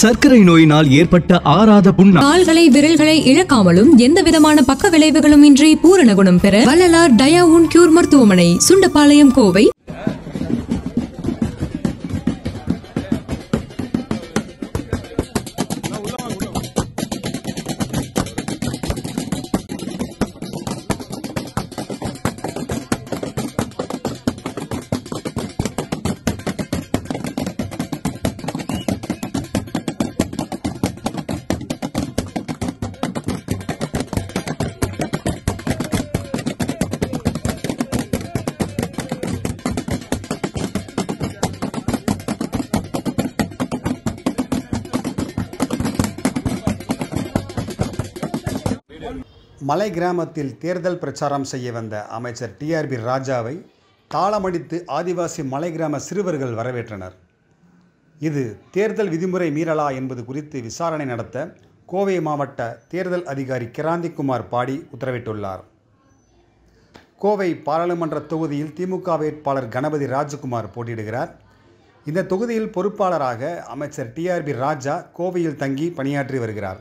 சர்க்கரை நோயினால் ஏற்பட்ட ஆறாத புண்ணா கால்களை விரல்களை இழக்காமலும் எந்த விதமான பக்க விளைவுகளும் இன்றி பூரண குணம் பெற வள்ளலார் டயாவுன் கியூர் மருத்துவமனை சுண்டபாளையம் கோவை மலை கிராமத்தில் தேர்தல் பிரச்சாரம் செய்ய வந்த அமைச்சர் டிஆர்பி ராஜாவை தாளமடித்து ஆதிவாசி மலை கிராம சிறுவர்கள் வரவேற்றனர் இது தேர்தல் விதிமுறை மீறலா என்பது குறித்து விசாரணை நடத்த கோவை மாவட்ட தேர்தல் அதிகாரி கிராந்திக்குமார் பாடி உத்தரவிட்டுள்ளார் கோவை பாராளுமன்ற தொகுதியில் திமுக வேட்பாளர் கணபதி ராஜகுமார் போட்டியிடுகிறார் இந்த தொகுதியில் பொறுப்பாளராக அமைச்சர் டிஆர்பி ராஜா கோவையில் தங்கி பணியாற்றி வருகிறார்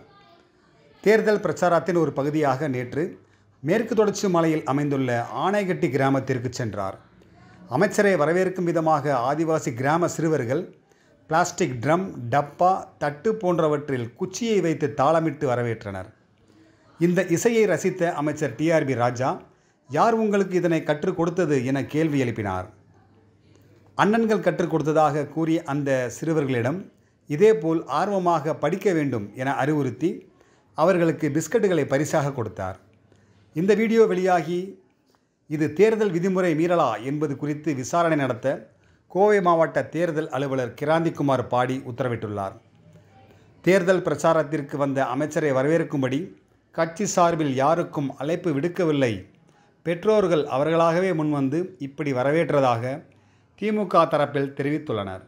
தேர்தல் பிரச்சாரத்தின் ஒரு பகுதியாக நேற்று மேற்கு தொடர்ச்சி மலையில் அமைந்துள்ள ஆணைகட்டி கிராமத்திற்கு சென்றார் அமைச்சரை வரவேற்கும் விதமாக ஆதிவாசி கிராம சிறுவர்கள் பிளாஸ்டிக் ட்ரம் டப்பா தட்டு போன்றவற்றில் குச்சியை வைத்து தாளமிட்டு வரவேற்றனர் இந்த இசையை ரசித்த அமைச்சர் டிஆர்பி ராஜா யார் உங்களுக்கு இதனை கற்றுக் கொடுத்தது என கேள்வி எழுப்பினார் அண்ணன்கள் கற்றுக் கொடுத்ததாக கூறிய அந்த சிறுவர்களிடம் இதேபோல் ஆர்வமாக படிக்க வேண்டும் என அறிவுறுத்தி அவர்களுக்கு பிஸ்கட்டுகளை பரிசாக கொடுத்தார் இந்த வீடியோ வெளியாகி இது தேர்தல் விதிமுறை மீறலா என்பது குறித்து விசாரணை நடத்த கோவை மாவட்ட தேர்தல் அலுவலர் கிராந்திக்குமார் பாடி உத்தரவிட்டுள்ளார் தேர்தல் பிரச்சாரத்திற்கு வந்த அமைச்சரை வரவேற்கும்படி கட்சி சார்பில் யாருக்கும் அழைப்பு விடுக்கவில்லை பெற்றோர்கள் அவர்களாகவே முன்வந்து இப்படி வரவேற்றதாக திமுக தரப்பில் தெரிவித்துள்ளனர்